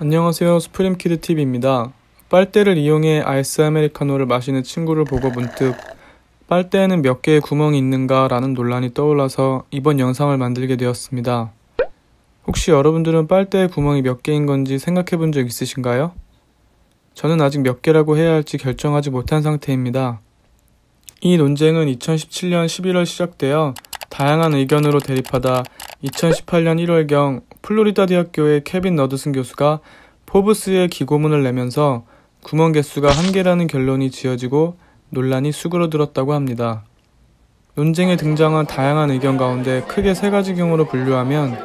안녕하세요 스프림키드TV입니다 빨대를 이용해 아이스 아메리카노를 마시는 친구를 보고 문득 빨대에는 몇 개의 구멍이 있는가 라는 논란이 떠올라서 이번 영상을 만들게 되었습니다 혹시 여러분들은 빨대의 구멍이 몇 개인 건지 생각해 본 적 있으신가요? 저는 아직 몇 개라고 해야 할지 결정하지 못한 상태입니다 이 논쟁은 2017년 11월 시작되어 다양한 의견으로 대립하다 2018년 1월경 플로리다 대학교의 케빈 너드슨 교수가 포브스의 기고문을 내면서 구멍 개수가 한 개라는 결론이 지어지고 논란이 수그러들었다고 합니다. 논쟁에 등장한 다양한 의견 가운데 크게 세 가지 경우로 분류하면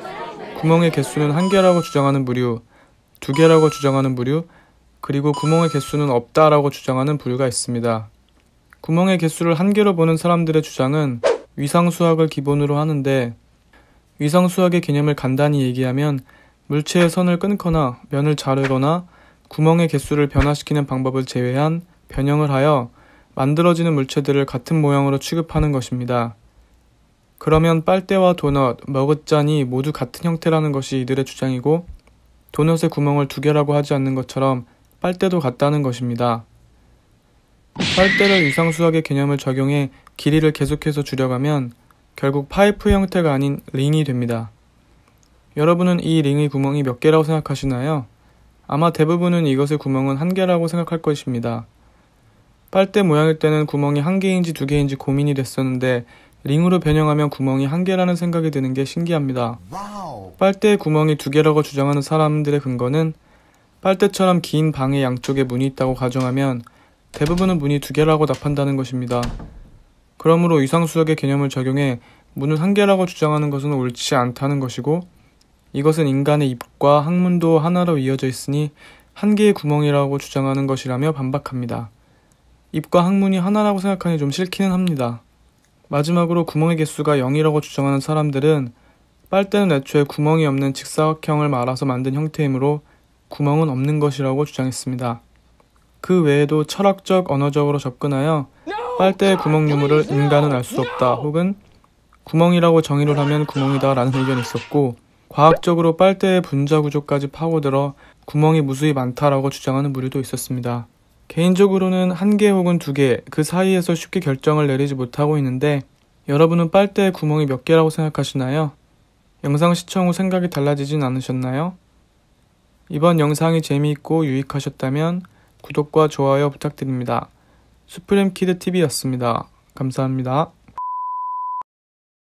구멍의 개수는 한 개라고 주장하는 부류, 두 개라고 주장하는 부류, 그리고 구멍의 개수는 없다라고 주장하는 부류가 있습니다. 구멍의 개수를 한 개로 보는 사람들의 주장은 위상수학을 기본으로 하는데 위상수학의 개념을 간단히 얘기하면 물체의 선을 끊거나 면을 자르거나 구멍의 개수를 변화시키는 방법을 제외한 변형을 하여 만들어지는 물체들을 같은 모양으로 취급하는 것입니다. 그러면 빨대와 도넛, 머그잔이 모두 같은 형태라는 것이 이들의 주장이고 도넛의 구멍을 두 개라고 하지 않는 것처럼 빨대도 같다는 것입니다. 빨대를 이상수학의 개념을 적용해 길이를 계속해서 줄여가면 결국 파이프 형태가 아닌 링이 됩니다. 여러분은 이 링의 구멍이 몇 개라고 생각하시나요? 아마 대부분은 이것의 구멍은 한 개라고 생각할 것입니다. 빨대 모양일 때는 구멍이 한 개인지 두 개인지 고민이 됐었는데 링으로 변형하면 구멍이 한 개라는 생각이 드는 게 신기합니다. 빨대의 구멍이 두 개라고 주장하는 사람들의 근거는 빨대처럼 긴 방의 양쪽에 문이 있다고 가정하면 대부분은 문이 두 개라고 답한다는 것입니다. 그러므로 이상수역의 개념을 적용해 문을 한 개라고 주장하는 것은 옳지 않다는 것이고 이것은 인간의 입과 항문도 하나로 이어져 있으니 한 개의 구멍이라고 주장하는 것이라며 반박합니다. 입과 항문이 하나라고 생각하니 좀 싫기는 합니다. 마지막으로 구멍의 개수가 0이라고 주장하는 사람들은 빨대는 애초에 구멍이 없는 직사각형을 말아서 만든 형태이므로 구멍은 없는 것이라고 주장했습니다. 그 외에도 철학적 언어적으로 접근하여 빨대의 구멍 유무를 인간은 알 수 없다 혹은 구멍이라고 정의를 하면 구멍이다 라는 의견이 있었고 과학적으로 빨대의 분자 구조까지 파고들어 구멍이 무수히 많다라고 주장하는 무리도 있었습니다. 개인적으로는 한 개 혹은 두 개 그 사이에서 쉽게 결정을 내리지 못하고 있는데 여러분은 빨대의 구멍이 몇 개라고 생각하시나요? 영상 시청 후 생각이 달라지진 않으셨나요? 이번 영상이 재미있고 유익하셨다면 구독과 좋아요 부탁드립니다. 수프림키드TV였습니다. 감사합니다.